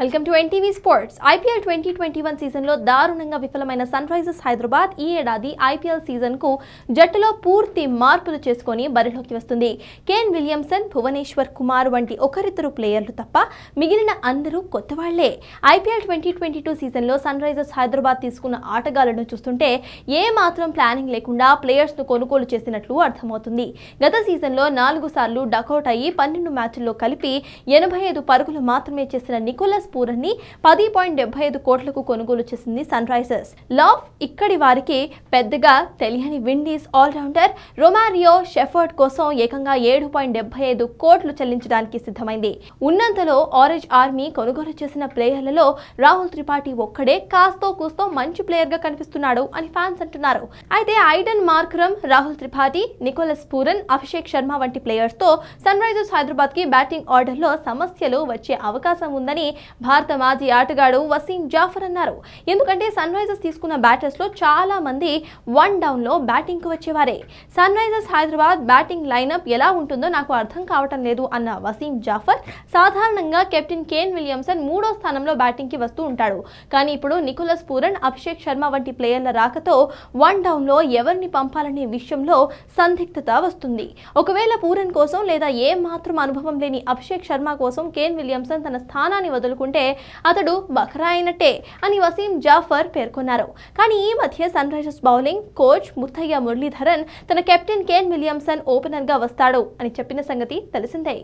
welcome to NTV sports IPL twenty twenty one సీజన్లో దారుణంగా విఫలమైన సన్ రైజర్స్ హైదరాబాద్ ఈ ఏడాది ఐపీఎల్ సీజన్కు జట్టులో పూర్తి మార్పులు చేసుకొని బరిలోకి వస్తుంది కేన్ విలియమ్సన్ భువనేశ్వర్ కుమార్ వంటి ఒకరిద్దరు ప్లేయర్లు తప్ప మిగిలిన అందరూ కొత్త వాళ్లే ఐపీఎల్ ట్వంటీ ట్వంటీ టూ సీజన్లో సన్ రైజర్స్ హైదరాబాద్ తీసుకున్న ఆటగాళ్లను చూస్తుంటే ఏ మాత్రం ప్లానింగ్ లేకుండా ప్లేయర్స్ను కొనుగోలు చేసినట్లు అర్థమవుతుంది గత సీజన్లో నాలుగు సార్లు డకౌట్ అయ్యి పన్నెండు మ్యాచ్ల్లో కలిపి ఎనభై ఐదు పరుగులు మాత్రమే చేసిన నికోలస్ ని పది పాయింట్ డెబ్బై ఐదు కోట్లకు కొనుగోలు చేసింది సన్ రైజర్స్ లవ్ ఇక్కడి వారికి పెద్దగా తెలియని విండీస్ ఆల్రౌండర్ రొమారియో షెఫర్డ్ కోసం ఏకంగా ఏడు పాయింట్ డెబ్బై ఐదు కోట్లు చెల్లించడానికి సిద్ధమైంది ఉన్నంతలో ఆరెంజ్ ఆర్మీ కొనుగోలు చేసిన ప్లేయర్లలో రాహుల్ త్రిపాఠి ఒక్కడే కాస్తో కూస్తో మంచి ప్లేయర్ గా కనిపిస్తున్నాడు అని ఫ్యాన్స్ అంటున్నారు అయితే Aiden Markram Rahul Tripathi Nicholas Pooran Abhishek Sharma వంటి ప్లేయర్స్ తో సన్ రైజర్స్ హైదరాబాద్ కి బ్యాటింగ్ ఆర్డర్ లో సమస్యలు వచ్చే అవకాశం ఉందని భారత మాజీ ఆటగాడు వసీం జాఫర్ అన్నారు ఎందుకంటే సన్ రైజర్స్ తీసుకున్న లో చాలా మంది వన్ డౌన్లో బ్యాటింగ్కు వచ్చేవారే Sunrisers Hyderabad batting lineup ఎలా ఉంటుందో నాకు అర్థం కావటం లేదు అన్న వసీం జాఫర్ సాధారణంగా కెప్టెన్ కేన్ విలియమ్సన్ మూడో స్థానంలో బ్యాటింగ్కి వస్తూ ఉంటాడు కానీ ఇప్పుడు నికులస్ పూరన్ అభిషేక్ శర్మ వంటి ప్లేయర్ల రాకతో వన్ డౌన్లో ఎవరిని పంపాలనే విషయంలో సందిగ్ధత వస్తుంది ఒకవేళ పూరన్ కోసం లేదా ఏ మాత్రం అనుభవం లేని అభిషేక్ శర్మ కోసం కేన్ విలియమ్సన్ తన స్థానాన్ని వదులుకుంటే చేసుకుంటే అతడు బకరా అయినట్టే అని వసీం జాఫర్ పేర్కొన్నారు కానీ ఈ మధ్య Sunrisers bowling coach Muttiah Muralitharan తన కెప్టెన్ కేన్ విలియమ్సన్ ఓపెనర్గా వస్తాడు అని చెప్పిన సంగతి తెలిసిందే